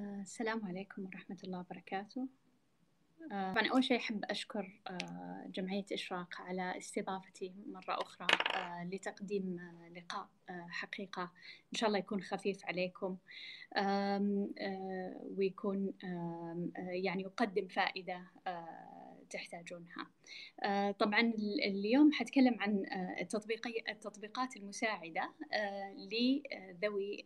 آه، السلام عليكم ورحمة الله وبركاته آه، طبعا أول شيء أحب أشكر آه، جمعية إشراق على استضافتي مرة أخرى لتقديم لقاء حقيقة إن شاء الله يكون خفيف عليكم ويكون يعني يقدم فائدة تحتاجونها طبعا اليوم حتكلم عن التطبيقات المساعدة لذوي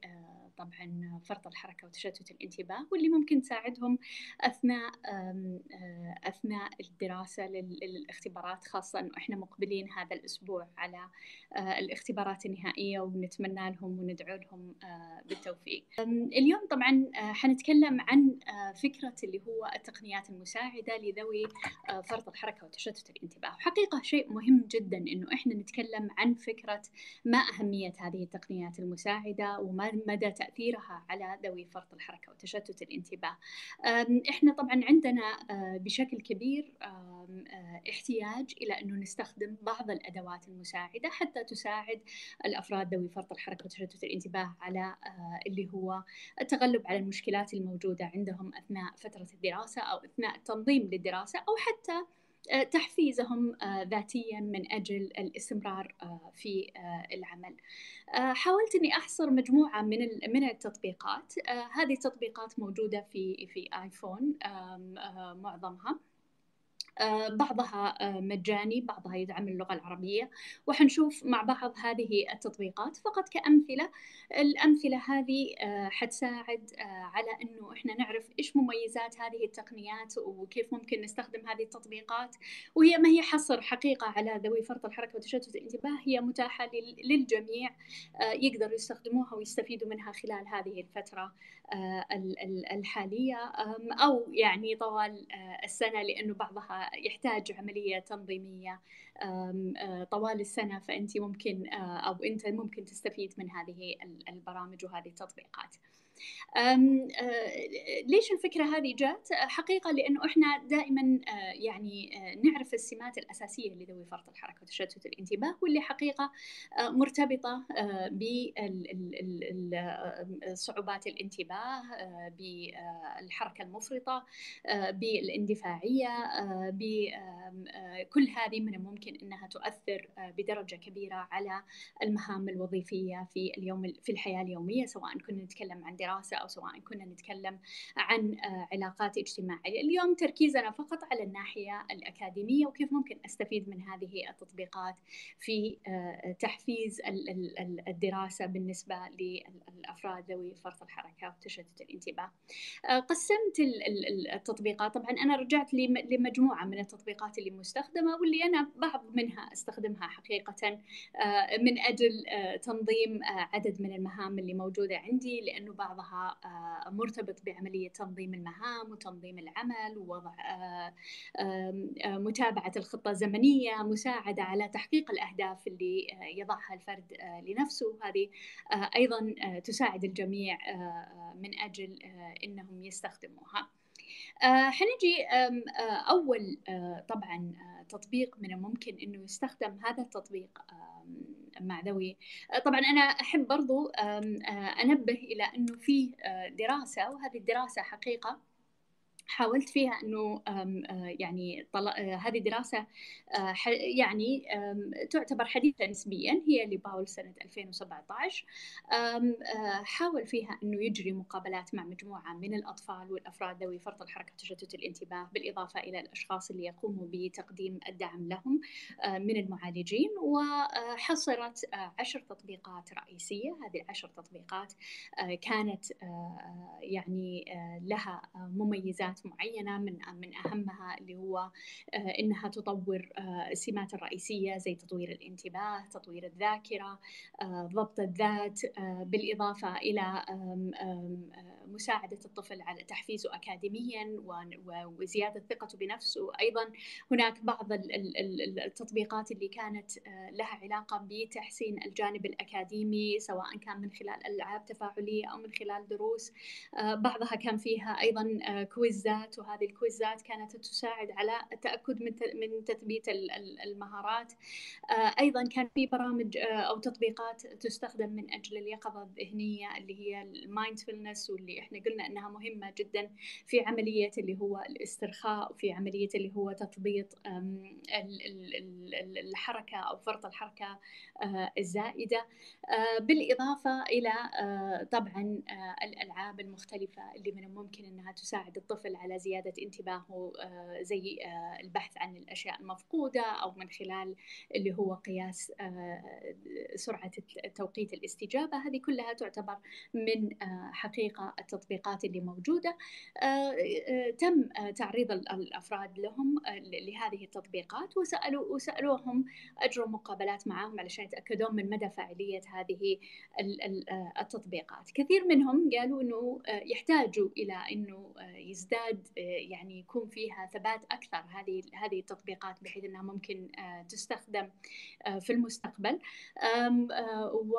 طبعا فرط الحركة وتشتت الانتباه واللي ممكن تساعدهم أثناء آه، أثناء الدراسة للاختبارات خاصة أنه إحنا مقبلين هذا الأسبوع على آه، الاختبارات النهائية ونتمنى لهم وندعو لهم آه، بالتوفيق اليوم طبعا حنتكلم عن فكرة اللي هو التقنيات المساعدة لذوي فرط الحركة وتشتت الانتباه وحقيقة شيء مهم جدا أنه إحنا نتكلم عن فكرة ما أهمية هذه التقنيات المساعدة وما مدى تأثيرها على ذوي فرط الحركة وتشتت الانتباه إحنا طبعا عندنا بشكل كبير أه، احتياج إلى أنه نستخدم بعض الأدوات المساعدة حتى تساعد الأفراد ذوي فرط الحركة وتشتت الانتباه على أه، اللي هو التغلب على المشكلات الموجودة عندهم أثناء فترة الدراسة أو أثناء التنظيم للدراسة أو حتى آه، تحفيزهم آه، ذاتيا من أجل الاستمرار آه، في العمل حاولت أني أحصر مجموعة من من التطبيقات هذه التطبيقات موجودة في في آيفون معظمها آه، بعضها آه، مجاني بعضها يدعم اللغة العربية وحنشوف مع بعض هذه التطبيقات فقط كأمثلة الأمثلة هذه آه، حتساعد على أنه إحنا نعرف إيش مميزات هذه التقنيات وكيف ممكن نستخدم هذه التطبيقات وهي ما هي حصر حقيقة على ذوي فرط الحركة وتشتت الانتباه هي متاحة للجميع يقدروا يستخدموها ويستفيدوا منها خلال هذه الفترة آه، الحالية أو يعني طوال آه، السنة لأنه بعضها يحتاج عملية تنظيمية آه، طوال السنة فأنت ممكن أو أنت ممكن تستفيد من هذه البرامج وهذه التطبيقات. آه، ليش الفكرة هذه جات؟ آه، حقيقة لأنه إحنا دائما آه، يعني نعرف السمات الأساسية لذوي فرط الحركة وتشتت الانتباه واللي حقيقة مرتبطة بصعوبات الانتباه بالحركة المفرطة بالاندفاعية بكل هذه من الممكن أنها تؤثر بدرجة كبيرة على المهام الوظيفية في اليوم في الحياة اليومية سواء كنا نتكلم عن دراسة أو سواء كنا نتكلم عن آه، علاقات اجتماعية اليوم تركيزنا فقط على الناحية الأكاديمية وكيف ممكن أستفيد من هذه التطبيقات في آه، تحفيز الدراسة بالنسبة للأفراد ذوي فرط الحركة وتشتت الانتباه آه، قسمت التطبيقات طبعا أنا رجعت لمجموعة من التطبيقات اللي مستخدمة واللي أنا بعض منها استخدمها حقيقة من أجل تنظيم عدد من المهام اللي موجودة عندي لأنه بعض بعضها آه، مرتبط بعملية تنظيم المهام وتنظيم العمل ووضع آه، آه، متابعة الخطة الزمنية مساعدة على تحقيق الأهداف اللي يضعها الفرد لنفسه هذه أيضا تساعد الجميع من أجل أنهم يستخدموها حنجي أول طبعا تطبيق من الممكن أنه يستخدم هذا التطبيق مع ذوي آه، طبعا أنا أحب برضو آه، أنبه إلى أنه في آه، دراسة وهذه الدراسة حقيقة حاولت فيها انه آه، يعني آه، هذه دراسه آه، يعني تعتبر حديثه نسبيا هي لباول سنه 2017 حاول فيها انه يجري مقابلات مع مجموعه من الاطفال والافراد ذوي فرط الحركه تشتت الانتباه بالاضافه الى الاشخاص اللي يقوموا بتقديم الدعم لهم من المعالجين وحصرت عشر تطبيقات رئيسيه هذه العشر تطبيقات كانت يعني لها مميزات مجالات معينه من من اهمها اللي هو آه، انها تطور آه، السمات الرئيسيه زي تطوير الانتباه، تطوير الذاكره، آه، ضبط الذات بالاضافه الى مساعده الطفل على تحفيزه اكاديميا وزياده ثقته بنفسه، ايضا هناك بعض التطبيقات اللي كانت لها علاقه بتحسين الجانب الاكاديمي سواء كان من خلال العاب تفاعليه او من خلال دروس، بعضها كان فيها ايضا كويز الكويزات وهذه الكويزات كانت تساعد على التأكد من من تثبيت المهارات آه، أيضا كان في برامج آه، أو تطبيقات تستخدم من أجل اليقظة الذهنية اللي هي المايندفولنس واللي إحنا قلنا أنها مهمة جدا في عملية اللي هو الاسترخاء وفي عملية اللي هو تضبيط الحركة أو فرط الحركة آه، الزائدة بالإضافة إلى طبعا الألعاب المختلفة اللي من الممكن أنها تساعد الطفل يحصل على زيادة انتباهه آه، زي آه، البحث عن الأشياء المفقودة أو من خلال اللي هو قياس آه، سرعة توقيت الاستجابة هذه كلها تعتبر من حقيقة التطبيقات اللي موجودة تم تعريض الأفراد لهم لهذه التطبيقات وسألوا وسألوهم أجروا مقابلات معهم علشان يتأكدون من مدى فاعلية هذه التطبيقات كثير منهم قالوا أنه يحتاجوا إلى أنه يزداد تزداد آه، يعني يكون فيها ثبات اكثر هذه هذه التطبيقات بحيث انها ممكن آه، تستخدم آه، في المستقبل و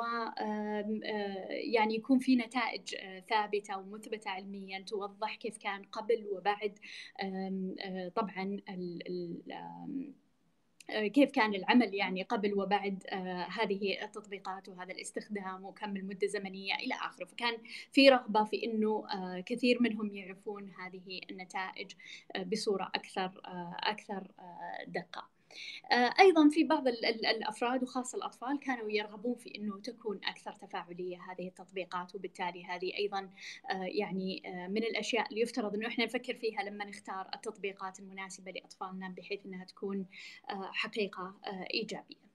يعني يكون في نتائج ثابته ومثبته علميا توضح كيف كان قبل وبعد طبعا آه، كيف كان العمل يعني قبل وبعد آه، هذه التطبيقات وهذا الاستخدام وكم المدة الزمنية إلى آخره فكان في رغبة في أنه آه، كثير منهم يعرفون هذه النتائج بصورة أكثر أكثر دقة آه، ايضا في بعض الافراد وخاصه الاطفال كانوا يرغبون في انه تكون اكثر تفاعليه هذه التطبيقات وبالتالي هذه ايضا آه، يعني آه، من الاشياء اللي يفترض انه احنا نفكر فيها لما نختار التطبيقات المناسبه لاطفالنا بحيث انها تكون حقيقه ايجابيه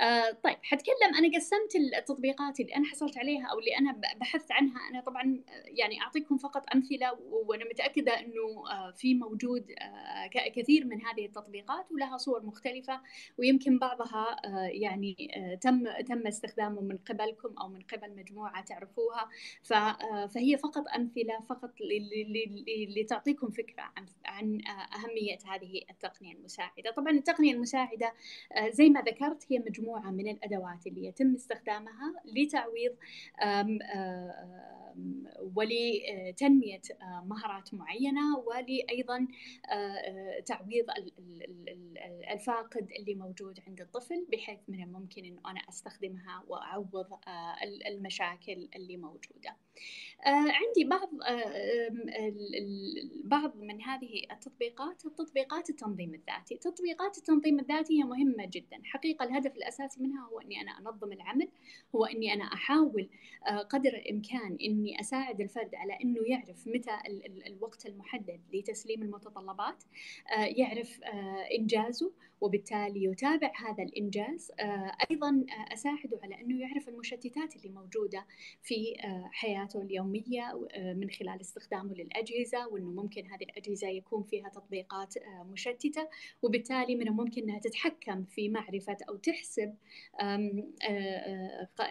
آه طيب حتكلم انا قسمت التطبيقات اللي انا حصلت عليها او اللي انا بحثت عنها انا طبعا آه، يعني اعطيكم فقط امثله وانا متاكده انه آه في موجود آه كثير من هذه التطبيقات ولها صور مختلفه ويمكن بعضها آه يعني آه تم تم استخدامه من قبلكم او من قبل مجموعه تعرفوها آه، فهي فقط امثله فقط لتعطيكم فكره عن عن آه، اهميه هذه التقنيه المساعده طبعا التقنيه المساعده زي ما ذكرت هي هي مجموعة من الأدوات اللي يتم استخدامها لتعويض ولتنمية مهارات معينة ولأيضا آه، آه، تعويض الفاقد اللي موجود عند الطفل بحيث من الممكن أنه أنا أستخدمها وأعوض آه، المشاكل اللي موجوده آه، عندي بعض آه، بعض من هذه التطبيقات التطبيقات التنظيم الذاتي تطبيقات التنظيم الذاتي هي مهمة جدا حقيقة الهدف الأساسي منها هو أني أنا أنظم العمل هو أني أنا أحاول آه، قدر الإمكان أني أساعد الفرد على أنه يعرف متى الوقت المحدد لتسليم المتطلبات يعرف إنجازه وبالتالي يتابع هذا الإنجاز آه، أيضا آه، أساعده على أنه يعرف المشتتات اللي موجودة في آه، حياته اليومية من خلال استخدامه للأجهزة وأنه ممكن هذه الأجهزة يكون فيها تطبيقات مشتتة وبالتالي من الممكن أنها تتحكم في معرفة أو تحسب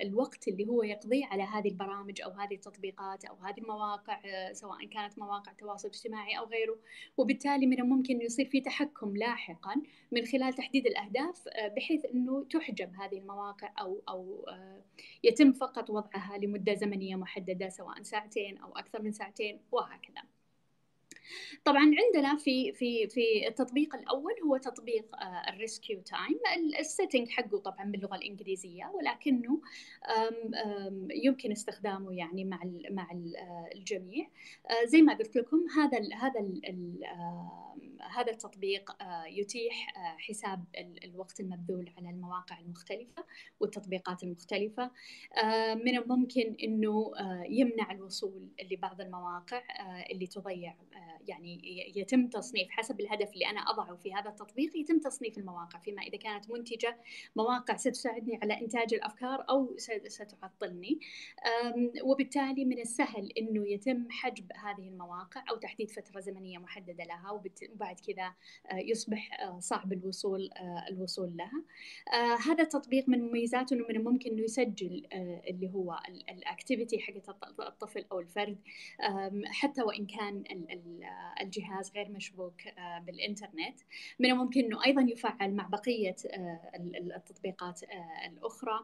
الوقت اللي هو يقضيه على هذه البرامج أو هذه التطبيقات أو هذه المواقع سواء كانت مواقع تواصل اجتماعي أو غيره وبالتالي من الممكن يصير في تحكم لاحقا من خلال خلال تحديد الأهداف آه، بحيث أنه تحجب هذه المواقع أو, أو آه، يتم فقط وضعها لمدة زمنية محددة سواء ساعتين أو أكثر من ساعتين وهكذا طبعا عندنا في في في التطبيق الاول هو تطبيق آه، الريسكيو تايم السيتنج حقه طبعا باللغه الانجليزيه ولكنه يمكن استخدامه يعني مع مع آه، الجميع آه، زي ما قلت لكم هذا الـ هذا الـ هذا التطبيق يتيح حساب الوقت المبذول على المواقع المختلفه والتطبيقات المختلفه من الممكن انه يمنع الوصول لبعض المواقع اللي تضيع يعني يتم تصنيف حسب الهدف اللي أنا أضعه في هذا التطبيق يتم تصنيف المواقع فيما إذا كانت منتجة مواقع ستساعدني على إنتاج الأفكار أو ستعطلني وبالتالي من السهل أنه يتم حجب هذه المواقع أو تحديد فترة زمنية محددة لها وبعد كذا آه، يصبح آه، صعب الوصول آه، الوصول لها هذا التطبيق من مميزاته أنه من الممكن أنه يسجل اللي هو الأكتيفيتي حقت الطفل أو الفرد حتى وإن كان الجهاز غير مشبوك آه، بالإنترنت من الممكن أنه أيضا يفعل مع بقية آه، التطبيقات آه، الأخرى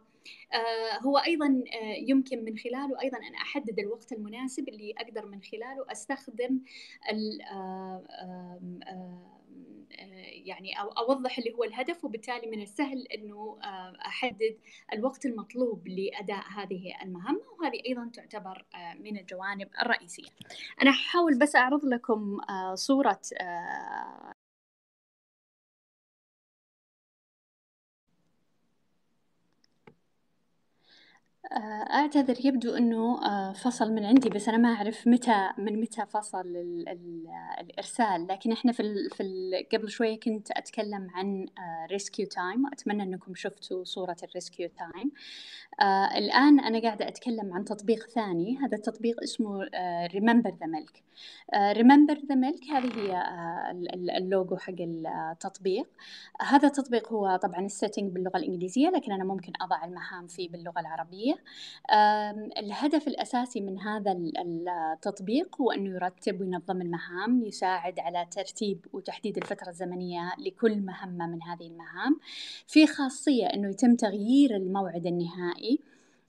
هو أيضا يمكن من خلاله أيضا أن أحدد الوقت المناسب اللي أقدر من خلاله أستخدم آه، يعني أوضح اللي هو الهدف وبالتالي من السهل أنه آه، أحدد الوقت المطلوب لأداء هذه المهمة وهذه أيضا تعتبر آه، من الجوانب الرئيسية أنا أحاول بس أعرض لكم صورة آه، أعتذر يبدو أنه آه، فصل من عندي بس أنا ما أعرف متى من متى فصل الـ الـ الإرسال لكن إحنا في, الـ في الـ قبل شوية كنت أتكلم عن ريسكيو تايم وأتمنى أنكم شفتوا صورة الريسكيو تايم آه، الآن أنا قاعدة أتكلم عن تطبيق ثاني هذا التطبيق اسمه ريمبر ذا ملك ريمبر ذا ملك هذه هي اللوجو حق التطبيق هذا التطبيق هو طبعا السيتنج باللغة الإنجليزية لكن أنا ممكن أضع المهام فيه باللغة العربية الهدف الأساسي من هذا التطبيق هو أنه يرتب وينظم المهام يساعد على ترتيب وتحديد الفترة الزمنية لكل مهمة من هذه المهام في خاصية أنه يتم تغيير الموعد النهائي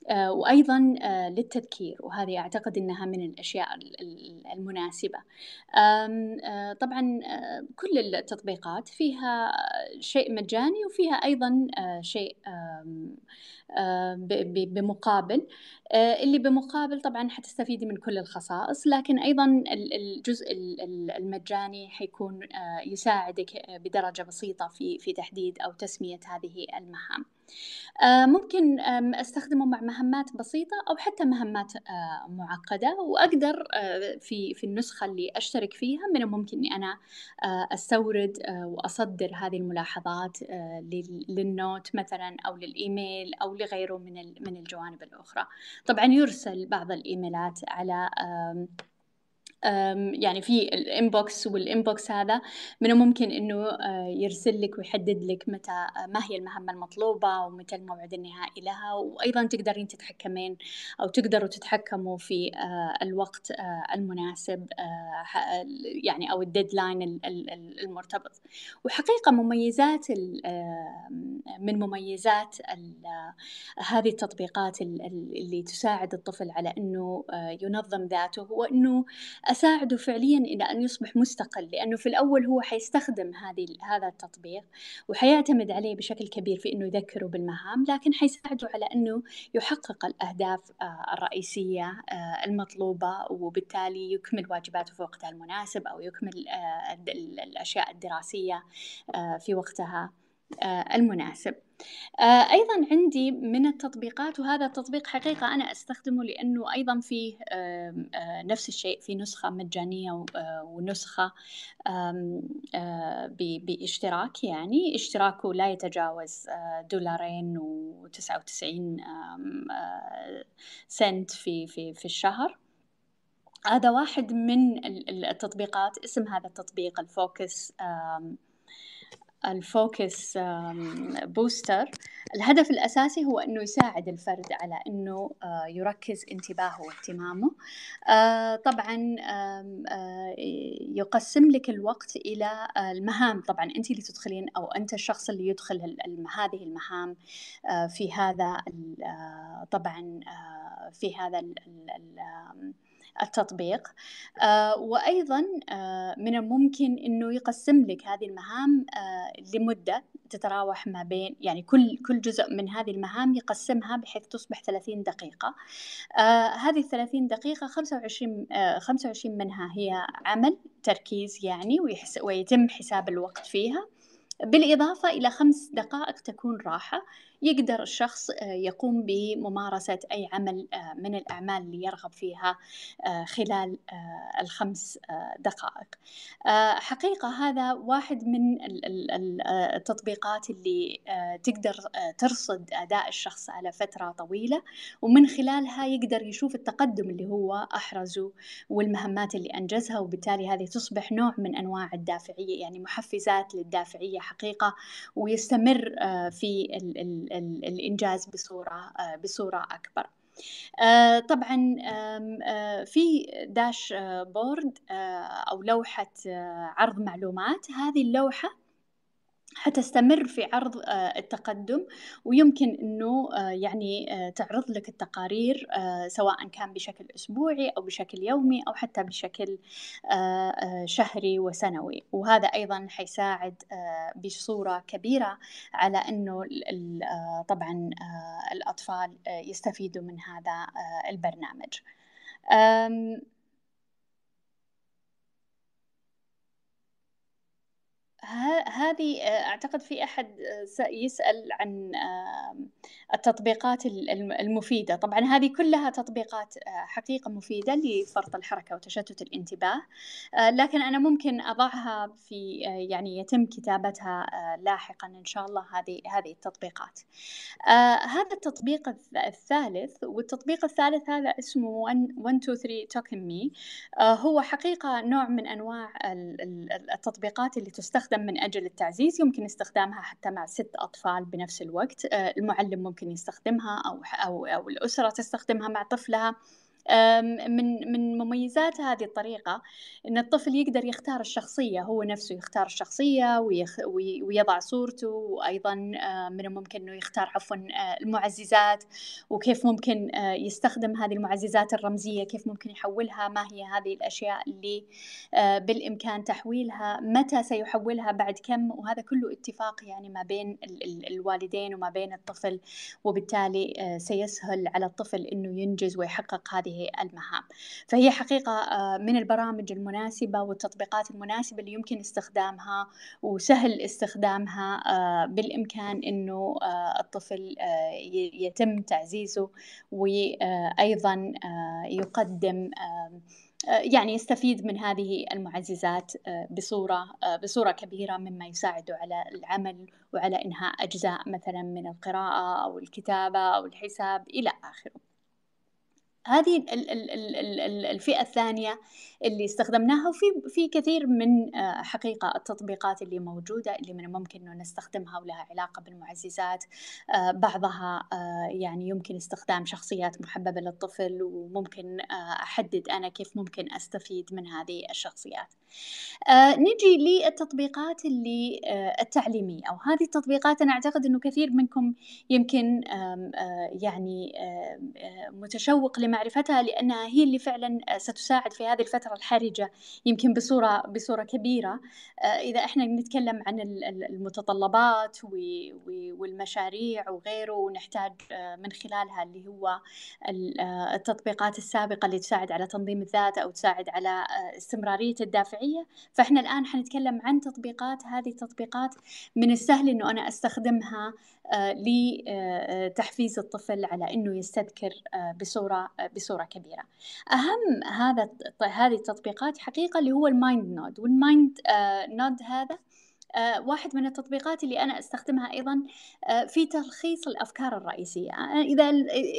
آه، وأيضا آه، للتذكير وهذه أعتقد أنها من الأشياء المناسبة آه، طبعا كل التطبيقات فيها شيء مجاني وفيها أيضا شيء بمقابل اللي بمقابل طبعا حتستفيدي من كل الخصائص لكن أيضا الجزء المجاني حيكون يساعدك بدرجة بسيطة في تحديد أو تسمية هذه المهام آه، ممكن استخدمه مع مهمات بسيطه او حتى مهمات آه، معقده واقدر آه، في في النسخه اللي اشترك فيها من الممكن اني انا استورد واصدر هذه الملاحظات للنوت مثلا او للايميل او لغيره من من الجوانب الاخرى طبعا يرسل بعض الايميلات على يعني في الانبوكس والانبوكس هذا من الممكن انه آه، يرسل لك ويحدد لك متى آه، ما هي المهمه المطلوبه ومتى الموعد النهائي لها وايضا تقدرين تتحكمين او تقدروا تتحكموا في آه، الوقت المناسب يعني او الديدلاين المرتبط وحقيقه مميزات من مميزات هذه التطبيقات اللي تساعد الطفل على انه ينظم ذاته هو انه أساعده فعليا إلى أن يصبح مستقل لأنه في الأول هو حيستخدم هذه هذا التطبيق وحيعتمد عليه بشكل كبير في أنه يذكره بالمهام لكن حيساعده على أنه يحقق الأهداف آه، الرئيسية آه، المطلوبة وبالتالي يكمل واجباته في وقتها المناسب أو يكمل آه، الأشياء الدراسية في وقتها المناسب آه، أيضا عندي من التطبيقات وهذا التطبيق حقيقة أنا أستخدمه لأنه أيضا فيه آه، نفس الشيء في نسخة مجانية آه، ونسخة باشتراك يعني اشتراكه لا يتجاوز دولارين وتسعة وتسعين سنت في, في, في الشهر هذا واحد من التطبيقات اسم هذا التطبيق الفوكس الفوكس بوستر الهدف الأساسي هو أنه يساعد الفرد على أنه يركز انتباهه واهتمامه طبعا يقسم لك الوقت إلى المهام طبعا أنت اللي تدخلين أو أنت الشخص اللي يدخل هذه المهام في هذا طبعا في هذا ال ال التطبيق آه، وأيضا آه، من الممكن أنه يقسم لك هذه المهام آه، لمدة تتراوح ما بين يعني كل كل جزء من هذه المهام يقسمها بحيث تصبح 30 دقيقة هذه 30 دقيقة 25 25 منها هي عمل تركيز يعني ويتم حساب الوقت فيها بالإضافة إلى خمس دقائق تكون راحة يقدر الشخص آه، يقوم بممارسة أي عمل آه، من الأعمال اللي يرغب فيها آه، خلال الخمس دقائق حقيقة هذا واحد من التطبيقات اللي تقدر ترصد أداء الشخص على فترة طويلة ومن خلالها يقدر يشوف التقدم اللي هو أحرزه والمهمات اللي أنجزها وبالتالي هذه تصبح نوع من أنواع الدافعية يعني محفزات للدافعية الحقيقة ويستمر آه، في الإنجاز بصورة آه، بصورة أكبر آه، طبعا في داش بورد أو لوحة عرض معلومات هذه اللوحة حتستمر في عرض آه، التقدم ويمكن انه آه، يعني آه، تعرض لك التقارير سواء كان بشكل اسبوعي او بشكل يومي او حتى بشكل شهري وسنوي وهذا ايضا حيساعد بصوره كبيره على انه طبعا الاطفال يستفيدوا من هذا البرنامج هذه آه، أعتقد في أحد آه، يسأل عن التطبيقات المفيدة طبعا هذه كلها تطبيقات آه، حقيقة مفيدة لفرط الحركة وتشتت الانتباه لكن أنا ممكن أضعها في يعني يتم كتابتها لاحقا إن شاء الله هذه هذه التطبيقات هذا التطبيق الثالث والتطبيق الثالث هذا اسمه 123 توكن مي هو حقيقة نوع من أنواع التطبيقات اللي تستخدم تستخدم من أجل التعزيز يمكن استخدامها حتى مع ست أطفال بنفس الوقت آه، المعلم ممكن يستخدمها أو, أو, أو الأسرة تستخدمها مع طفلها من من مميزات هذه الطريقة أن الطفل يقدر يختار الشخصية هو نفسه يختار الشخصية ويخ ويضع صورته وأيضا آه، من الممكن أنه يختار عفوا آه، المعززات وكيف ممكن آه، يستخدم هذه المعززات الرمزية كيف ممكن يحولها ما هي هذه الأشياء اللي بالإمكان تحويلها متى سيحولها بعد كم وهذا كله اتفاق يعني ما بين الوالدين وما بين الطفل وبالتالي سيسهل على الطفل أنه ينجز ويحقق هذه هذه المهام فهي حقيقة آه، من البرامج المناسبة والتطبيقات المناسبة اللي يمكن استخدامها وسهل استخدامها آه، بالإمكان أنه آه، الطفل يتم تعزيزه وأيضا يقدم يعني يستفيد من هذه المعززات بصورة بصورة كبيرة مما يساعده على العمل وعلى إنهاء أجزاء مثلا من القراءة أو الكتابة أو الحساب إلى آخره هذه الفئة الثانية اللي استخدمناها وفي في كثير من آه، حقيقة التطبيقات اللي موجودة اللي من الممكن أنه نستخدمها ولها علاقة بالمعززات آه، بعضها آه، يعني يمكن استخدام شخصيات محببة للطفل وممكن أحدد أنا كيف ممكن أستفيد من هذه الشخصيات نجي للتطبيقات اللي التعليمية أو هذه التطبيقات أنا أعتقد أنه كثير منكم يمكن يعني متشوق لمعرفتها لأنها هي اللي فعلا آه، ستساعد في هذه الفترة الحرجة يمكن بصورة بصورة كبيرة آه، إذا إحنا نتكلم عن المتطلبات والمشاريع وغيره ونحتاج آه، من خلالها اللي هو التطبيقات السابقة اللي تساعد على تنظيم الذات أو تساعد على استمرارية الدافعية فإحنا الآن حنتكلم عن تطبيقات هذه التطبيقات من السهل إنه أنا أستخدمها لتحفيز الطفل على إنه يستذكر بصورة بصورة كبيرة أهم هذا هذه التطبيقات حقيقة اللي هو المايند نود والمايند آه، نود هذا آه، واحد من التطبيقات اللي أنا أستخدمها أيضا آه، في تلخيص الأفكار الرئيسية آه، إذا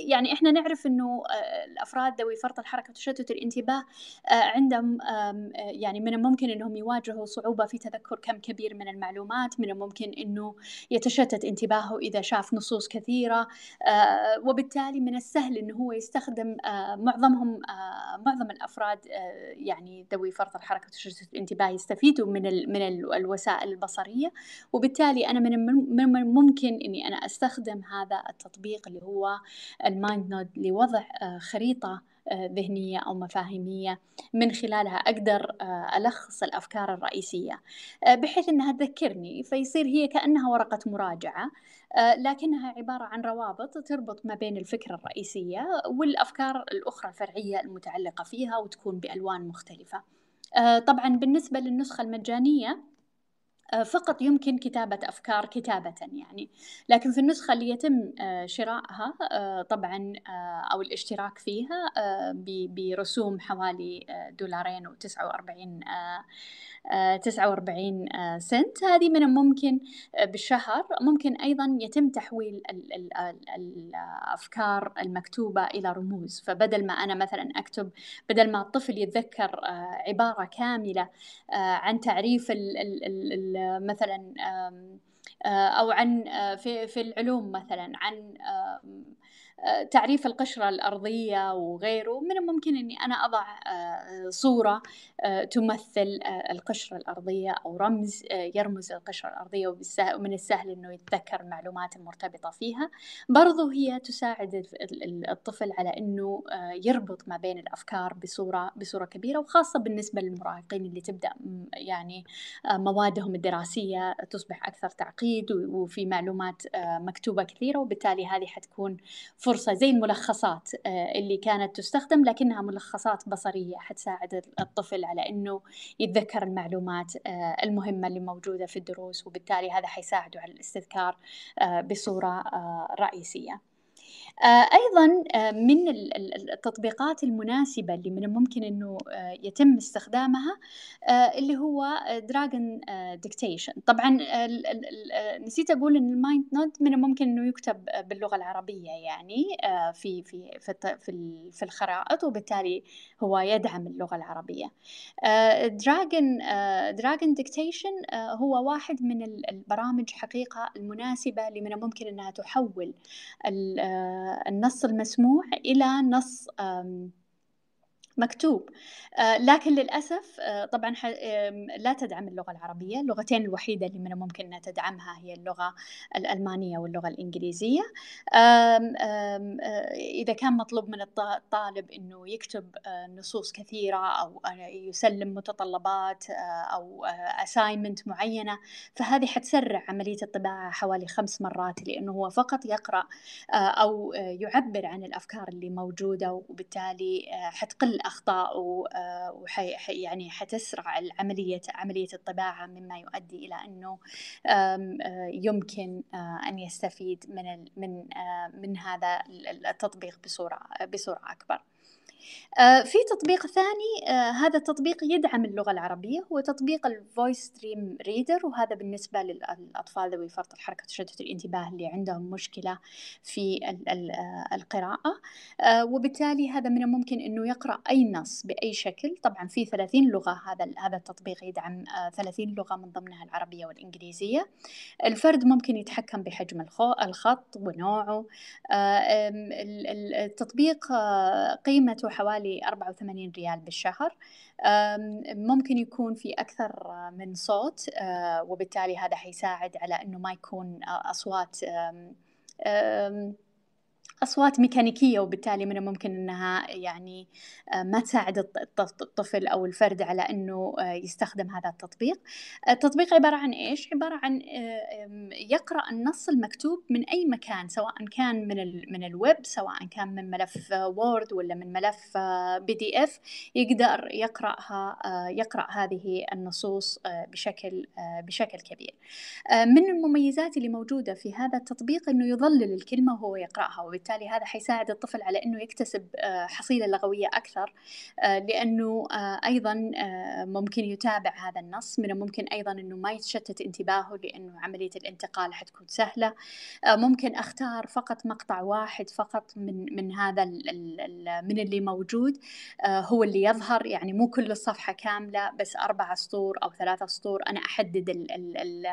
يعني إحنا نعرف أنه الأفراد ذوي فرط الحركة وتشتت الانتباه عندهم يعني من الممكن أنهم يواجهوا صعوبة في تذكر كم كبير من المعلومات من الممكن أنه يتشتت انتباهه إذا شاف نصوص كثيرة وبالتالي من السهل أنه هو يستخدم معظمهم معظم الأفراد يعني ذوي فرط الحركة وتشتت الانتباه يستفيدوا من من الوسائل البصرية وبالتالي أنا من الممكن أني أنا أستخدم هذا التطبيق اللي هو المايند نود لوضع آه، خريطة آه، ذهنية أو مفاهيمية من خلالها أقدر آه، ألخص الأفكار الرئيسية بحيث أنها تذكرني فيصير هي كأنها ورقة مراجعة لكنها عبارة عن روابط تربط ما بين الفكرة الرئيسية والأفكار الأخرى الفرعية المتعلقة فيها وتكون بألوان مختلفة طبعا بالنسبة للنسخة المجانية آه، فقط يمكن كتابة أفكار كتابة يعني لكن في النسخة اللي يتم آه، شرائها آه، طبعا أو الاشتراك فيها برسوم حوالي دولارين وتسعة وأربعين تسعة وأربعين سنت هذه من الممكن بالشهر ممكن أيضا يتم تحويل الأفكار المكتوبة إلى رموز فبدل ما أنا مثلا أكتب بدل ما الطفل يتذكر عبارة كاملة عن تعريف الـ الـ الـ مثلا آه، او عن آه، في في العلوم مثلا عن تعريف القشرة الأرضية وغيره من الممكن أني أنا أضع آه، صورة آه، تمثل آه، القشرة الأرضية أو رمز يرمز القشرة الأرضية ومن السهل أنه يتذكر المعلومات المرتبطة فيها برضو هي تساعد الطفل على أنه يربط ما بين الأفكار بصورة, بصورة كبيرة وخاصة بالنسبة للمراهقين اللي تبدأ يعني موادهم الدراسية تصبح أكثر تعقيد وفي معلومات مكتوبة كثيرة وبالتالي هذه حتكون فرصة فرصة زي الملخصات آه، اللي كانت تستخدم لكنها ملخصات بصرية حتساعد الطفل على أنه يتذكر المعلومات آه، المهمة اللي موجودة في الدروس وبالتالي هذا حيساعده على الاستذكار آه، بصورة رئيسية آه، أيضا آه، من التطبيقات المناسبة اللي من الممكن أنه آه، يتم استخدامها اللي هو دراجون ديكتيشن طبعا نسيت أقول أن المايند نود من الممكن أنه يكتب باللغة العربية يعني في في في في الخرائط وبالتالي هو يدعم اللغة العربية دراجون دراجون ديكتيشن هو واحد من البرامج حقيقة المناسبة اللي من الممكن أنها تحول آه، النص المسموع إلى نص مكتوب آه، لكن للأسف آه، طبعا لا تدعم اللغة العربية اللغتين الوحيدة اللي من الممكن أنها تدعمها هي اللغة الألمانية واللغة الإنجليزية آه، إذا كان مطلوب من الطالب أنه يكتب نصوص كثيرة أو يسلم متطلبات أو أسايمنت معينة فهذه حتسرع عملية الطباعة حوالي خمس مرات لأنه هو فقط يقرأ أو يعبر عن الأفكار اللي موجودة وبالتالي حتقل من أخطاء آه، يعني حتسرع عملية عملية الطباعة مما يؤدي إلى أنه آه، يمكن آه، أن يستفيد من من من هذا التطبيق بصورة بصورة أكبر. آه، في تطبيق ثاني آه، هذا التطبيق يدعم اللغة العربية هو تطبيق الفويس ستريم ريدر وهذا بالنسبة للأطفال ذوي فرط الحركة تشتت الانتباه اللي عندهم مشكلة في آه، القراءة وبالتالي هذا من الممكن أنه يقرأ أي نص بأي شكل طبعا في 30 لغة هذا هذا التطبيق يدعم 30 لغة من ضمنها العربية والإنجليزية الفرد ممكن يتحكم بحجم الخط ونوعه التطبيق قيمته حوالي 84 ريال بالشهر ممكن يكون في أكثر من صوت آه، وبالتالي هذا حيساعد على أنه ما يكون أصوات أصوات ميكانيكية وبالتالي من الممكن أنها يعني آه، ما تساعد الطفل أو الفرد على أنه آه، يستخدم هذا التطبيق التطبيق عبارة عن إيش؟ عبارة عن آه، يقرأ النص المكتوب من أي مكان سواء كان من من الويب سواء كان من ملف وورد ولا من ملف بي دي اف يقدر يقرأها يقرأ هذه النصوص بشكل بشكل كبير من المميزات اللي موجودة في هذا التطبيق أنه يظلل الكلمة وهو يقرأها وبالتالي وبالتالي هذا حيساعد الطفل على انه يكتسب آه، حصيله لغويه اكثر آه، لانه آه، ايضا ممكن يتابع هذا النص من الممكن ايضا انه ما يتشتت انتباهه لانه عمليه الانتقال حتكون سهله ممكن اختار فقط مقطع واحد فقط من من هذا من اللي موجود هو اللي يظهر يعني مو كل الصفحه كامله بس اربع سطور او ثلاثه سطور انا احدد ال ال ال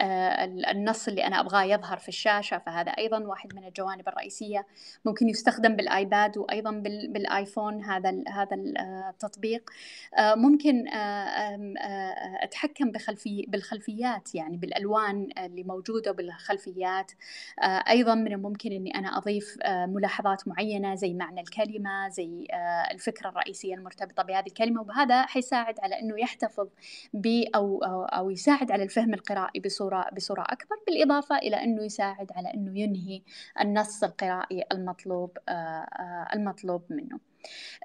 آه، النص اللي أنا أبغاه يظهر في الشاشة فهذا أيضا واحد من الجوانب الرئيسية ممكن يستخدم بالآيباد وأيضا بالآيفون هذا هذا آه، التطبيق آه، ممكن أتحكم بخلفي بالخلفيات يعني بالألوان اللي موجودة بالخلفيات أيضا من الممكن أني أنا أضيف ملاحظات معينة زي معنى الكلمة زي الفكرة الرئيسية المرتبطة بهذه الكلمة وهذا حيساعد على أنه يحتفظ ب أو, أو, أو يساعد على الفهم القرائي بصورة بصورة, بصورة أكبر بالإضافة إلى أنه يساعد على أنه ينهي النص القرائي المطلوب, آه، آه، المطلوب منه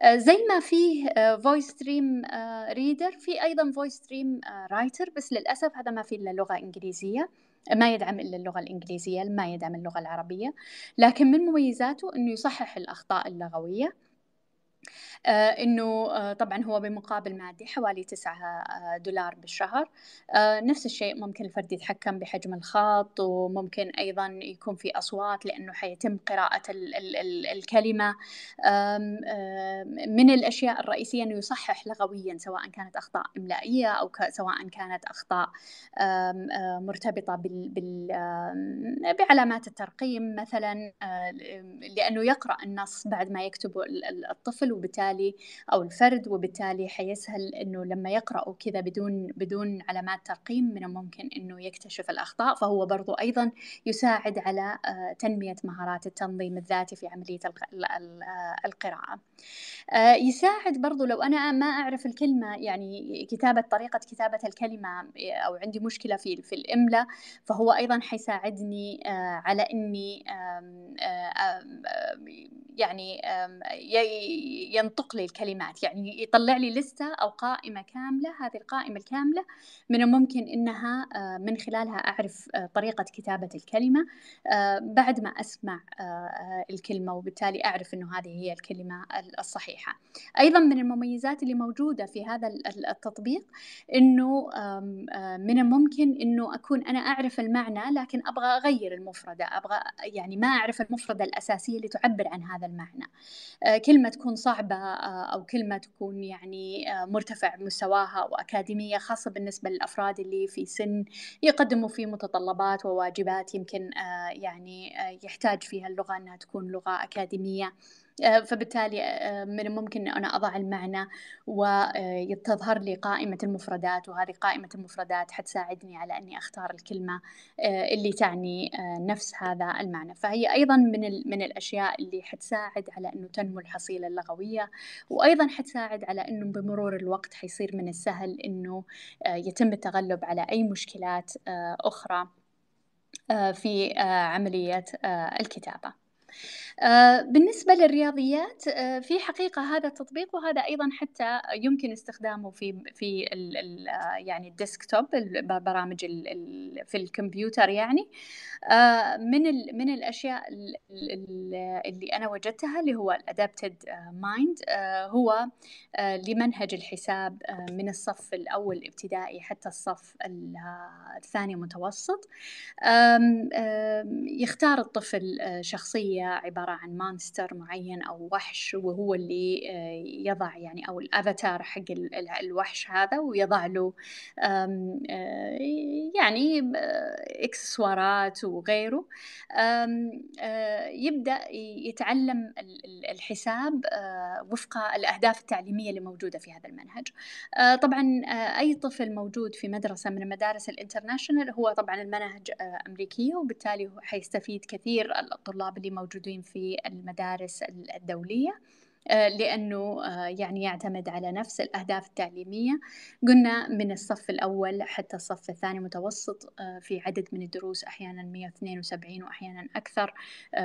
آه، زي ما فيه فويس ستريم ريدر في ايضا فويس ستريم رايتر بس للاسف هذا ما فيه الا لغه انجليزيه ما يدعم الا اللغه الانجليزيه ما يدعم اللغه العربيه لكن من مميزاته انه يصحح الاخطاء اللغويه آه، انه آه، طبعا هو بمقابل مادي حوالي 9 آه، دولار بالشهر نفس الشيء ممكن الفرد يتحكم بحجم الخط وممكن ايضا يكون في اصوات لانه حيتم قراءه ال ال ال الكلمه من الاشياء الرئيسيه انه يصحح لغويا سواء كانت اخطاء املائيه او سواء كانت اخطاء مرتبطه بال بال بعلامات الترقيم مثلا لانه يقرا النص بعد ما يكتبه الطفل وبالتالي وبالتالي او الفرد وبالتالي حيسهل انه لما يقرأوا كذا بدون بدون علامات ترقيم من الممكن انه يكتشف الاخطاء فهو برضو ايضا يساعد على آه، تنمية مهارات التنظيم الذاتي في عملية آه، القراءة آه، يساعد برضو لو انا ما اعرف الكلمة يعني كتابة طريقة كتابة الكلمة او عندي مشكلة في في الاملاء فهو ايضا حيساعدني على اني يعني ينطق ينطق لي الكلمات يعني يطلع لي لستة أو قائمة كاملة هذه القائمة الكاملة من الممكن أنها آه، من خلالها أعرف آه، طريقة كتابة الكلمة آه، بعد ما أسمع الكلمة وبالتالي أعرف أنه هذه هي الكلمة الصحيحة أيضا من المميزات اللي موجودة في هذا التطبيق أنه من الممكن أنه أكون أنا أعرف المعنى لكن أبغى أغير المفردة أبغى يعني ما أعرف المفردة الأساسية اللي تعبر عن هذا المعنى كلمة تكون صعبة أو كلمة تكون يعني آه، مرتفع مستواها وأكاديمية خاصة بالنسبة للأفراد اللي في سن يقدموا فيه متطلبات وواجبات يمكن آه، يعني آه، يحتاج فيها اللغة أنها تكون لغة أكاديمية آه، فبالتالي آه، من الممكن أن أنا أضع المعنى وتظهر آه، لي قائمة المفردات وهذه قائمة المفردات حتساعدني على أني أختار الكلمة اللي تعني نفس هذا المعنى فهي أيضا من, من الأشياء اللي حتساعد على أنه تنمو الحصيلة اللغوية وأيضا حتساعد على أنه بمرور الوقت حيصير من السهل أنه يتم التغلب على أي مشكلات أخرى في عملية الكتابة. آه، بالنسبة للرياضيات آه، في حقيقة هذا التطبيق وهذا أيضا حتى يمكن استخدامه في في ال ال آه، يعني الديسكتوب البرامج في الكمبيوتر يعني من من الأشياء اللي أنا وجدتها اللي هو الأدابتد مايند هو لمنهج الحساب من الصف الأول ابتدائي حتى الصف الثاني متوسط يختار الطفل شخصية عبارة عبارة عن مانستر معين أو وحش وهو اللي آه، يضع يعني أو الأفاتار حق الوحش هذا ويضع له آه، يعني آه، إكسسوارات وغيره يبدأ يتعلم الحساب وفق الأهداف التعليمية اللي موجودة في هذا المنهج طبعا أي طفل موجود في مدرسة من المدارس الانترناشنال هو طبعا المناهج أمريكية وبالتالي حيستفيد كثير الطلاب اللي موجودين في في المدارس الدولية آه، لأنه آه، يعني يعتمد على نفس الأهداف التعليمية قلنا من الصف الأول حتى الصف الثاني متوسط آه، في عدد من الدروس أحيانا 172 وأحيانا أكثر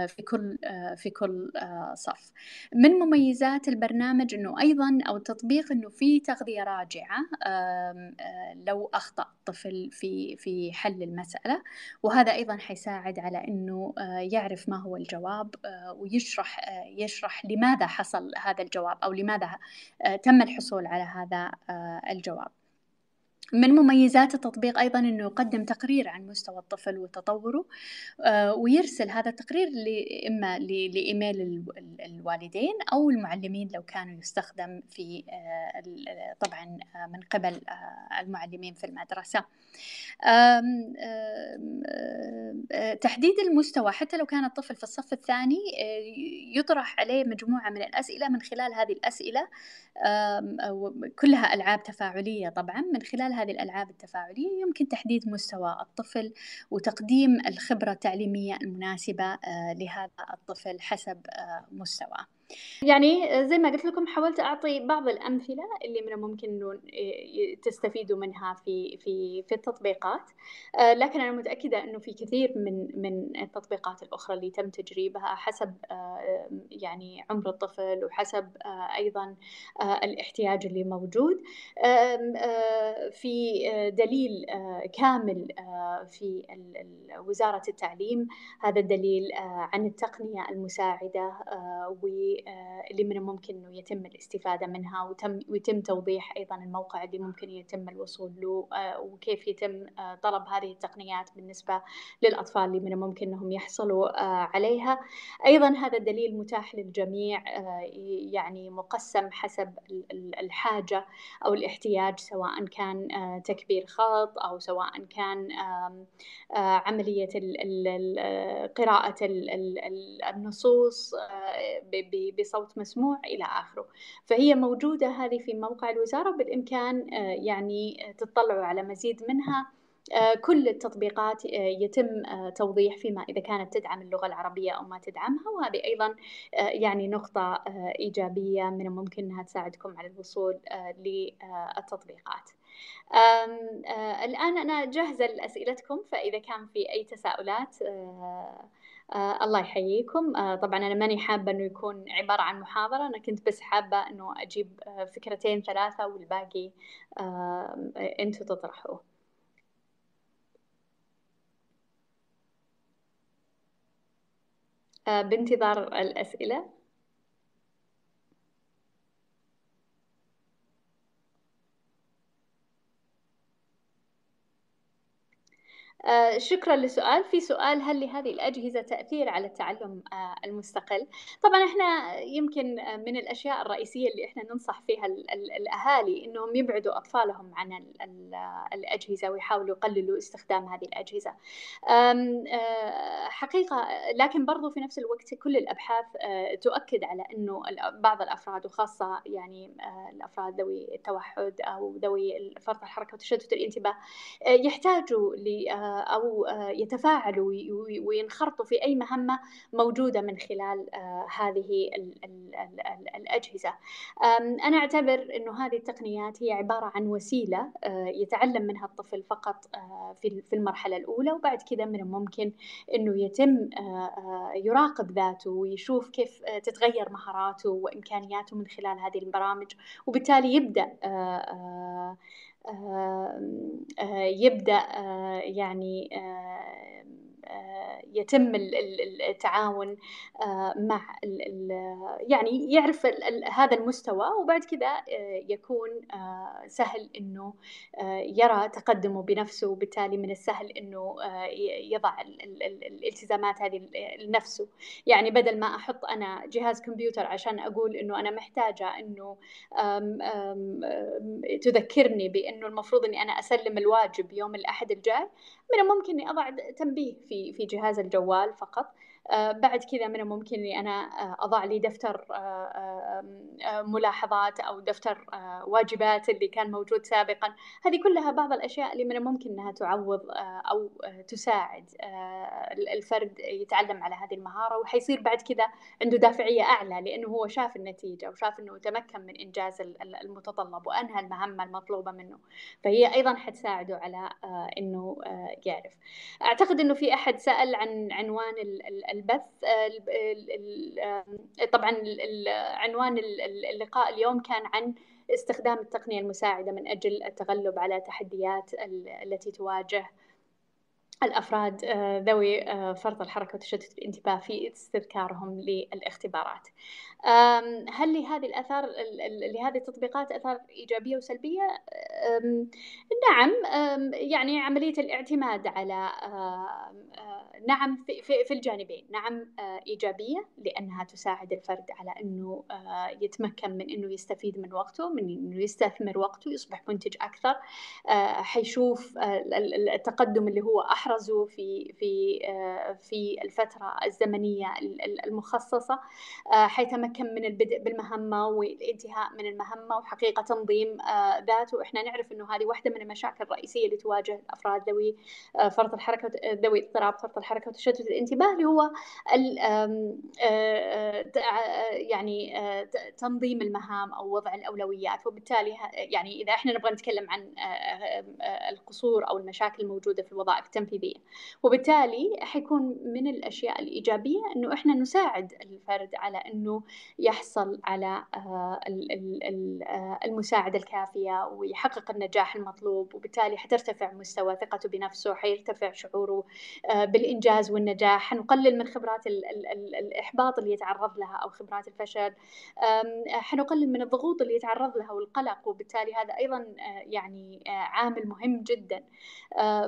في كل في كل صف من مميزات البرنامج أنه أيضا أو التطبيق أنه في تغذية راجعة لو أخطأ الطفل في في حل المسألة وهذا أيضا حيساعد على أنه يعرف ما هو الجواب ويشرح يشرح لماذا حصل هذا الجواب او لماذا آه، تم الحصول على هذا آه، الجواب من مميزات التطبيق أيضا أنه يقدم تقرير عن مستوى الطفل وتطوره آه، ويرسل هذا التقرير إما لإيميل الوالدين أو المعلمين لو كانوا يستخدم في آه، طبعا آه، من قبل المعلمين في المدرسة تحديد المستوى حتى لو كان الطفل في الصف الثاني يطرح عليه مجموعة من الأسئلة من خلال هذه الأسئلة كلها ألعاب تفاعلية طبعا من خلال هذه الألعاب التفاعلية يمكن تحديد مستوى الطفل وتقديم الخبرة التعليمية المناسبة آه، لهذا الطفل حسب آه، مستواه يعني زي ما قلت لكم حاولت أعطي بعض الأمثلة اللي من الممكن إنه إيه، تستفيدوا منها في في في التطبيقات آه، لكن أنا متأكدة إنه في كثير من من التطبيقات الأخرى اللي تم تجريبها حسب آه، يعني عمر الطفل وحسب آه، أيضا الاحتياج اللي موجود في دليل كامل في وزارة التعليم هذا الدليل عن التقنية المساعدة و آه، اللي من الممكن انه يتم الاستفاده منها وتم ويتم توضيح ايضا الموقع اللي ممكن يتم الوصول له آه، وكيف يتم آه، طلب هذه التقنيات بالنسبه للاطفال اللي من الممكن انهم يحصلوا عليها ايضا هذا الدليل متاح للجميع يعني مقسم حسب الحاجه او الاحتياج سواء كان تكبير خط او سواء كان عمليه قراءه النصوص بصوت مسموع إلى آخره فهي موجودة هذه في موقع الوزارة بالإمكان آه، يعني آه، تطلعوا على مزيد منها آه، كل التطبيقات يتم توضيح فيما إذا كانت تدعم اللغة العربية أو ما تدعمها وهذه أيضا يعني نقطة إيجابية من الممكن أنها تساعدكم على الوصول للتطبيقات الآن أنا جاهزة لأسئلتكم فإذا كان في أي تساؤلات آه الله يحييكم آه طبعا أنا ماني حابة أنه يكون عبارة عن محاضرة أنا كنت بس حابة أنه أجيب آه، فكرتين ثلاثة والباقي آه انتم تطرحوه آه، بانتظار الأسئلة آه، شكرا لسؤال في سؤال هل لهذه الأجهزة تأثير على التعلم آه، المستقل؟ طبعا احنا يمكن من الأشياء الرئيسية اللي احنا ننصح فيها الأهالي إنهم يبعدوا أطفالهم عن الأجهزة ويحاولوا يقللوا استخدام هذه الأجهزة آه، حقيقة لكن برضو في نفس الوقت كل الأبحاث تؤكد على أنه بعض الأفراد وخاصة يعني الأفراد ذوي التوحد أو ذوي فرط الحركة وتشتت الانتباه يحتاجوا ل آه، أو آه، يتفاعلوا وينخرطوا في أي مهمة موجودة من خلال آه، هذه الأجهزة أنا أعتبر أنه هذه التقنيات هي عبارة عن وسيلة يتعلم منها الطفل فقط في المرحلة الأولى وبعد كذا من الممكن أنه يتم يراقب ذاته ويشوف كيف تتغير مهاراته وإمكانياته من خلال هذه البرامج وبالتالي يبدأ آه، آه، يبدأ آه، يعني آه، يتم التعاون آه، مع يعني يعرف هذا المستوى وبعد كذا آه، يكون سهل انه يرى تقدمه بنفسه وبالتالي من السهل انه يضع الالتزامات هذه لنفسه يعني بدل ما احط انا جهاز كمبيوتر عشان اقول انه انا محتاجه انه تذكرني بانه المفروض اني انا اسلم الواجب يوم الاحد الجاي من الممكن اني اضع تنبيه في في جهاز الجوال فقط آه، بعد كذا من الممكن اني انا آه، اضع لي دفتر آه، ملاحظات او دفتر واجبات اللي كان موجود سابقا هذه كلها بعض الاشياء اللي من الممكن انها تعوض او تساعد الفرد يتعلم على هذه المهاره وحيصير بعد كذا عنده دافعيه اعلى لانه هو شاف النتيجه وشاف انه تمكن من انجاز المتطلب وانهى المهمه المطلوبه منه فهي ايضا حتساعده على انه يعرف اعتقد انه في احد سال عن عنوان ال البث طبعا عنوان اللقاء اليوم كان عن استخدام التقنية المساعدة من أجل التغلب على تحديات التي تواجه الأفراد آه، ذوي آه، فرط الحركة وتشتت الانتباه في استذكارهم للاختبارات هل لهذه الأثار لهذه التطبيقات أثار إيجابية وسلبية؟ نعم يعني عملية الاعتماد على آه، نعم في الجانبين نعم إيجابية لأنها تساعد الفرد على أنه يتمكن من أنه يستفيد من وقته من أنه يستثمر وقته يصبح منتج أكثر حيشوف التقدم اللي هو أحرى أحرزوا في في آه، في الفترة الزمنية المخصصة آه، حيث تمكن من البدء بالمهمة والانتهاء من المهمة وحقيقة تنظيم آه، ذاته إحنا نعرف أنه هذه واحدة من المشاكل الرئيسية اللي تواجه الأفراد ذوي فرط الحركة ذوي اضطراب فرط الحركة وتشتت الانتباه اللي هو يعني تنظيم المهام أو وضع الأولويات وبالتالي يعني إذا إحنا نبغى نتكلم عن القصور أو المشاكل الموجودة في الوظائف التنفيذية التنفيذيه وبالتالي حيكون من الاشياء الايجابيه انه احنا نساعد الفرد على انه يحصل على آه، آه، المساعده الكافيه ويحقق النجاح المطلوب وبالتالي حترتفع مستوى ثقته بنفسه حيرتفع شعوره آه، بالانجاز والنجاح حنقلل من خبرات الاحباط اللي يتعرض لها او خبرات الفشل حنقلل من الضغوط اللي يتعرض لها والقلق وبالتالي هذا ايضا يعني عامل مهم جدا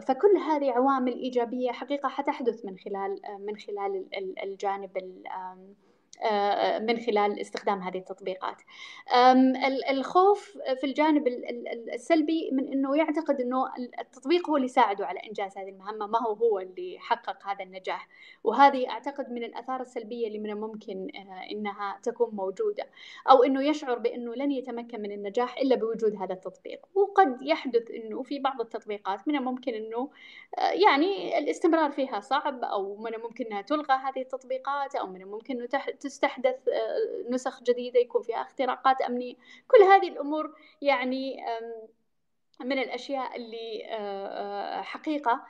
فكل هذه عوامل الطاقم الإيجابية حقيقة حتحدث من خلال من خلال الجانب آه، من خلال استخدام هذه التطبيقات الخوف في الجانب السلبي من أنه يعتقد أنه التطبيق هو اللي ساعده على إنجاز هذه المهمة ما هو هو اللي حقق هذا النجاح وهذه أعتقد من الأثار السلبية اللي من الممكن آه، أنها تكون موجودة أو أنه يشعر بأنه لن يتمكن من النجاح إلا بوجود هذا التطبيق وقد يحدث أنه في بعض التطبيقات من الممكن أنه آه، يعني الاستمرار فيها صعب أو من الممكن أنها تلغى هذه التطبيقات أو من الممكن أنه تستحدث آه، نسخ جديدة يكون فيها اختراقات أمنية كل هذه الأمور يعني من الأشياء اللي آه، آه، حقيقة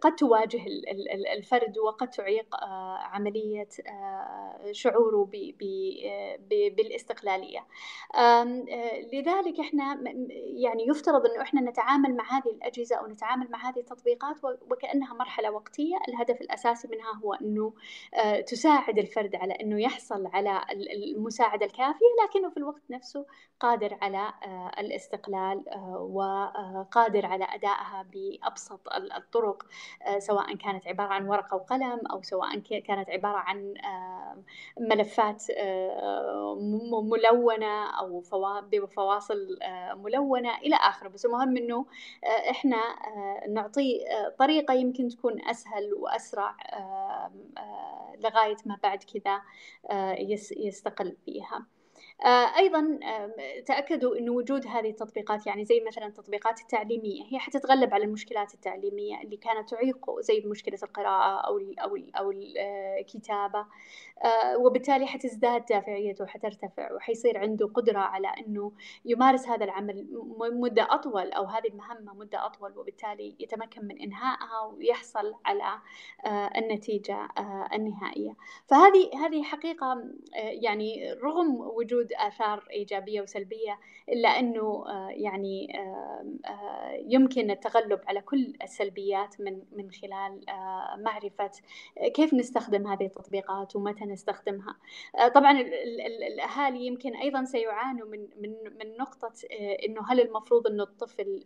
قد تواجه الفرد وقد تعيق عملية شعوره بـ بـ بالاستقلالية أه، لذلك إحنا يعني يفترض أنه إحنا نتعامل مع هذه الأجهزة أو نتعامل مع هذه التطبيقات وكأنها مرحلة وقتية الهدف الأساسي منها هو أنه أه، تساعد الفرد على أنه يحصل على المساعدة الكافية لكنه في الوقت نفسه قادر على أه، الاستقلال وقادر على أدائها بأبسط الطرق سواء كانت عبارة عن ورقة وقلم أو سواء كانت عبارة عن ملفات آه، آه، ملونه او بفواصل آه، ملونه الى اخره بس المهم انه احنا نعطيه طريقه يمكن تكون اسهل واسرع لغايه ما بعد كذا يستقل فيها آه، ايضا تاكدوا ان وجود هذه التطبيقات يعني زي مثلا التطبيقات التعليميه هي حتتغلب على المشكلات التعليميه اللي كانت تعيق زي مشكله القراءه او الـ او الـ او الكتابه آه، آه، وبالتالي حتزداد دافعيته وحترتفع وحيصير عنده قدره على انه يمارس هذا العمل مده اطول او هذه المهمه مده اطول وبالتالي يتمكن من انهائها ويحصل على النتيجه النهائيه فهذه هذه حقيقه يعني رغم وجود آثار إيجابية وسلبية إلا أنه آه، يعني آه، آه، يمكن التغلب على كل السلبيات من من خلال معرفة كيف نستخدم هذه التطبيقات ومتى نستخدمها طبعا الأهالي يمكن أيضا سيعانوا من من من نقطة أنه هل المفروض أنه الطفل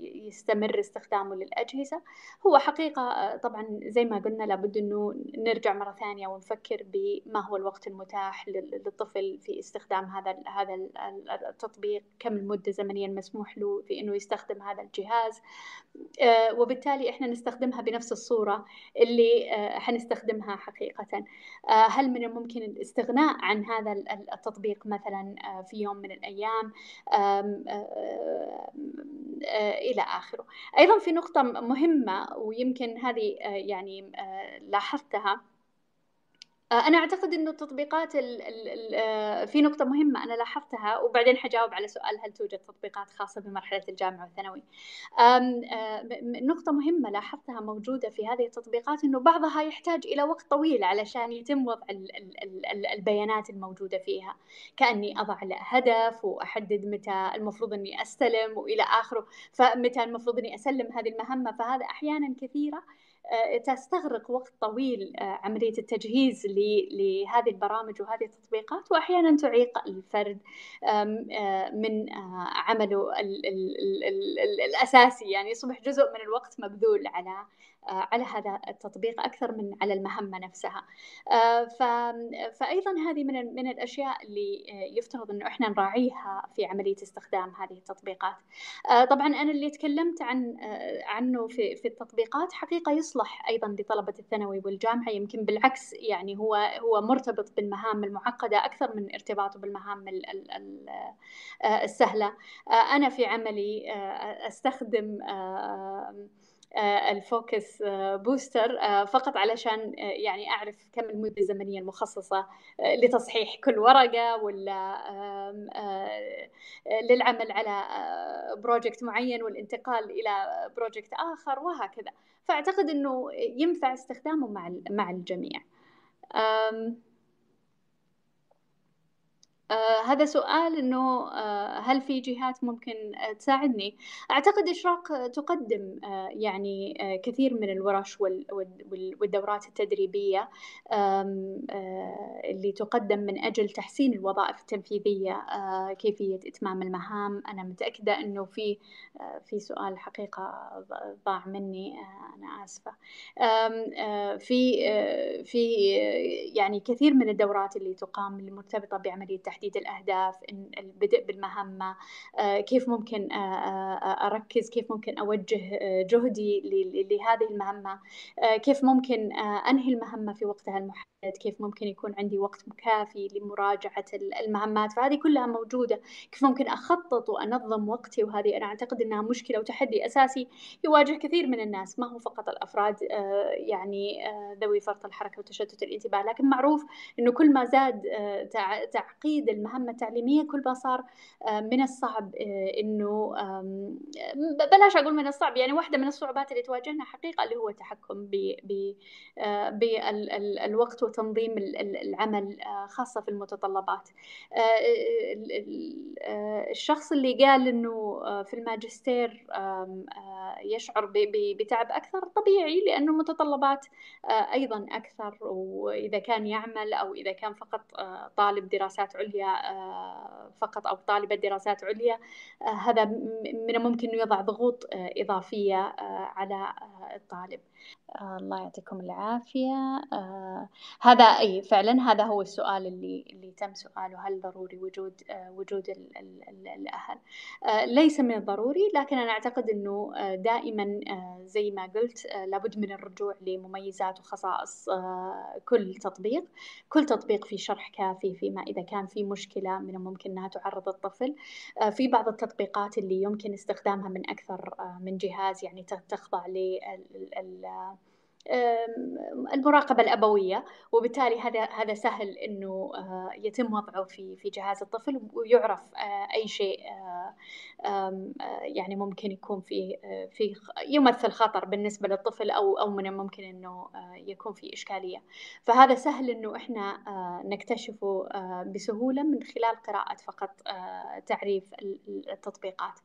يستمر استخدامه للأجهزة هو حقيقة طبعا زي ما قلنا لابد أنه نرجع مرة ثانية ونفكر بما هو الوقت المتاح للطفل في استخدام استخدام هذا هذا التطبيق كم المده الزمنيه المسموح له في انه يستخدم هذا الجهاز آه، وبالتالي احنا نستخدمها بنفس الصوره اللي آه، حنستخدمها حقيقه آه، هل من الممكن الاستغناء عن هذا التطبيق مثلا في يوم من الايام الى اخره ايضا في نقطه مهمه ويمكن هذه يعني لاحظتها آه، أنا أعتقد إنه التطبيقات ال ال آه، في نقطة مهمة أنا لاحظتها وبعدين حجاوب على سؤال هل توجد تطبيقات خاصة بمرحلة الجامعة والثانوي. آه، نقطة مهمة لاحظتها موجودة في هذه التطبيقات إنه بعضها يحتاج إلى وقت طويل علشان يتم وضع ال البيانات الموجودة فيها، كأني أضع له هدف وأحدد متى المفروض إني أستلم وإلى آخره، فمتى المفروض إني أسلم هذه المهمة فهذا أحيانا كثيرة آه، تستغرق وقت طويل آه، عملية التجهيز لهذه البرامج وهذه التطبيقات وأحيانا تعيق الفرد آه، من عمله الأساسي يعني يصبح جزء من الوقت مبذول على آه، على هذا التطبيق اكثر من على المهمه نفسها آه، فايضا هذه من من الاشياء اللي آه، يفترض انه احنا نراعيها في عمليه استخدام هذه التطبيقات طبعا انا اللي تكلمت عن عنه في في التطبيقات حقيقه يصلح ايضا لطلبه الثانوي والجامعه يمكن بالعكس يعني هو هو مرتبط بالمهام المعقده اكثر من ارتباطه بالمهام السهله انا في عملي استخدم آه، الفوكس آه، بوستر آه، فقط علشان يعني اعرف كم المده الزمنيه المخصصه لتصحيح كل ورقه ولا للعمل على بروجكت معين والانتقال الى بروجكت اخر وهكذا فاعتقد انه ينفع استخدامه مع مع الجميع آه هذا سؤال انه آه هل في جهات ممكن آه، تساعدني؟ اعتقد اشراق تقدم آه يعني آه كثير من الورش وال وال والدورات التدريبيه آه اللي تقدم من اجل تحسين الوظائف التنفيذيه آه كيفيه اتمام المهام، انا متاكده انه في آه في سؤال حقيقه ضاع مني آه انا اسفه. آه في آه في آه، يعني كثير من الدورات اللي تقام المرتبطه بعمليه تحديد الأهداف البدء بالمهمة آه، كيف ممكن آه، آه، أركز كيف ممكن أوجه جهدي لهذه المهمة كيف ممكن أنهي المهمة في وقتها المحدد كيف ممكن يكون عندي وقت كافي لمراجعة المهمات فهذه كلها موجودة كيف ممكن أخطط وأنظم وقتي وهذه أنا أعتقد أنها مشكلة وتحدي أساسي يواجه كثير من الناس ما هو فقط الأفراد آه، يعني آه، ذوي فرط الحركة وتشتت الانتباه لكن معروف أنه كل ما زاد آه، تعقيد المهمة التعليمية كل ما صار من الصعب أنه بلاش أقول من الصعب يعني واحدة من الصعوبات اللي تواجهنا حقيقة اللي هو التحكم بالوقت وتنظيم العمل آه، خاصة في المتطلبات آه، آه، الشخص اللي قال أنه في الماجستير يشعر بتعب أكثر طبيعي لأنه متطلبات أيضا أكثر وإذا كان يعمل أو إذا كان فقط طالب دراسات عليا فقط أو طالبة دراسات عليا هذا من الممكن أنه يضع ضغوط إضافية على الطالب آه، الله يعطيكم العافية آه، هذا أي فعلا هذا هو السؤال اللي اللي تم سؤاله هل ضروري وجود آه، وجود الـ الـ الأهل ليس من الضروري لكن أنا أعتقد أنه دائما زي ما قلت لابد من الرجوع لمميزات وخصائص كل تطبيق كل تطبيق في شرح كافي فيما إذا كان في مشكلة من الممكن أنها تعرض الطفل في بعض التطبيقات اللي يمكن استخدامها من أكثر من جهاز يعني تخضع لل yeah المراقبة الأبوية وبالتالي هذا هذا سهل إنه آه، يتم وضعه في في جهاز الطفل ويعرف آه، أي شيء آه، يعني ممكن يكون في في يمثل خطر بالنسبة للطفل أو أو من الممكن إنه يكون في إشكالية فهذا سهل إنه إحنا نكتشفه بسهولة من خلال قراءة فقط تعريف التطبيقات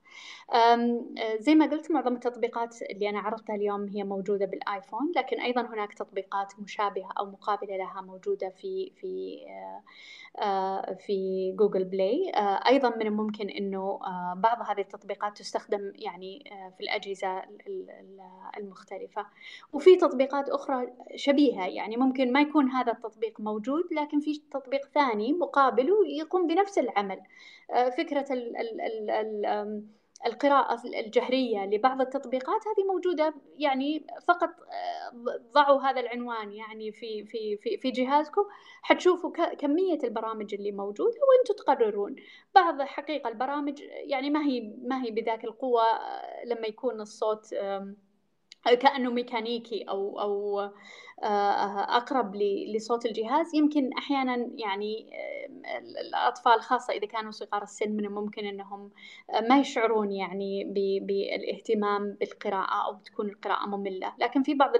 زي ما قلت معظم التطبيقات اللي أنا عرضتها اليوم هي موجودة بالآيفون لكن لكن أيضا هناك تطبيقات مشابهة أو مقابلة لها موجودة في في آه، آه، في جوجل بلاي آه، أيضا من الممكن أنه بعض هذه التطبيقات تستخدم يعني في الأجهزة المختلفة وفي تطبيقات أخرى شبيهة يعني ممكن ما يكون هذا التطبيق موجود لكن في تطبيق ثاني مقابله يقوم بنفس العمل فكرة الـ الـ الـ القراءة الجهرية لبعض التطبيقات هذه موجودة يعني فقط آه، ضعوا هذا العنوان يعني في في في, في جهازكم حتشوفوا كمية البرامج اللي موجودة وانتم تقررون بعض حقيقة البرامج يعني ما هي ما هي بذاك القوة آه، لما يكون الصوت كأنه ميكانيكي أو أو آه، أقرب لصوت الجهاز يمكن أحيانا يعني الأطفال خاصة إذا كانوا صغار السن من الممكن أنهم آه، ما يشعرون يعني بالاهتمام بالقراءة أو بتكون القراءة مملة لكن في بعض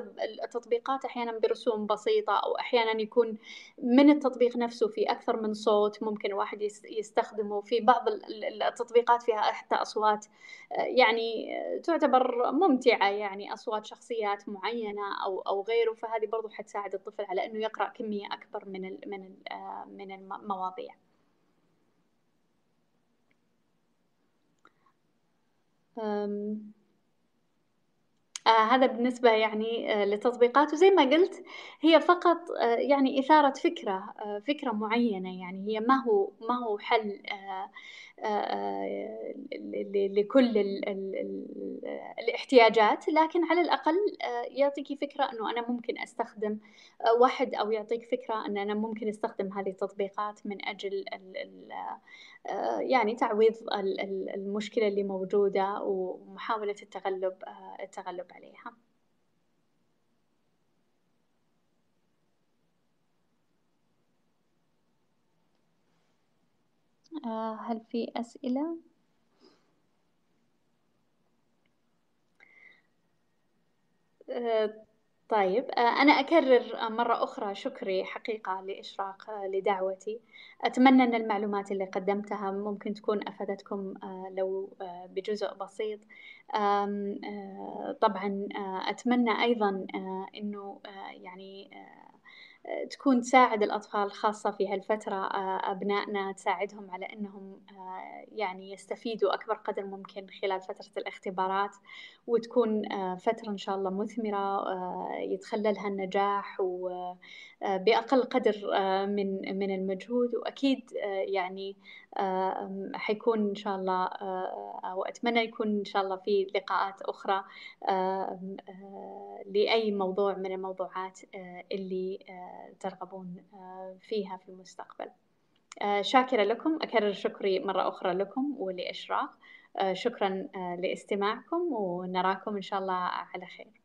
التطبيقات أحيانا برسوم بسيطة أو أحيانا يكون من التطبيق نفسه في أكثر من صوت ممكن واحد يستخدمه في بعض التطبيقات فيها حتى أصوات آه، يعني تعتبر ممتعة يعني أصوات شخصيات معينة أو أو غيره فهذه برضو حتساعد الطفل على انه يقرا كميه اكبر من الـ من الـ آه، من المواضيع أم آه هذا بالنسبة يعني آه للتطبيقات وزي ما قلت هي فقط آه يعني إثارة فكرة آه فكرة معينة يعني هي ما هو ما هو حل آه آه, آه، لكل الـ الـ الـ آه، الاحتياجات لكن على الأقل آه يعطيك فكرة أنه أنا ممكن أستخدم آه واحد أو يعطيك فكرة أن أنا ممكن أستخدم هذه التطبيقات من أجل الـ آه، يعني تعويض المشكلة اللي موجودة ومحاولة التغلب التغلب عليها آه، هل في أسئلة؟ آه طيب آه، أنا أكرر آه، مرة أخرى شكري حقيقة لإشراق آه، لدعوتي أتمنى أن المعلومات اللي قدمتها ممكن تكون أفادتكم لو بجزء بسيط طبعا أتمنى أيضا أنه يعني تكون تساعد الأطفال خاصة في هالفترة آه، أبنائنا تساعدهم على أنهم آه، يعني يستفيدوا أكبر قدر ممكن خلال فترة الاختبارات وتكون آه، فترة إن شاء الله مثمرة يتخللها النجاح وبأقل قدر من من المجهود وأكيد يعني آه، حيكون إن شاء الله آه، آه، أو أتمنى يكون إن شاء الله في لقاءات أخرى لأي موضوع من الموضوعات اللي ترغبون فيها في المستقبل شاكرة لكم أكرر شكري مرة أخرى لكم ولإشراق شكرا لاستماعكم ونراكم إن شاء الله على خير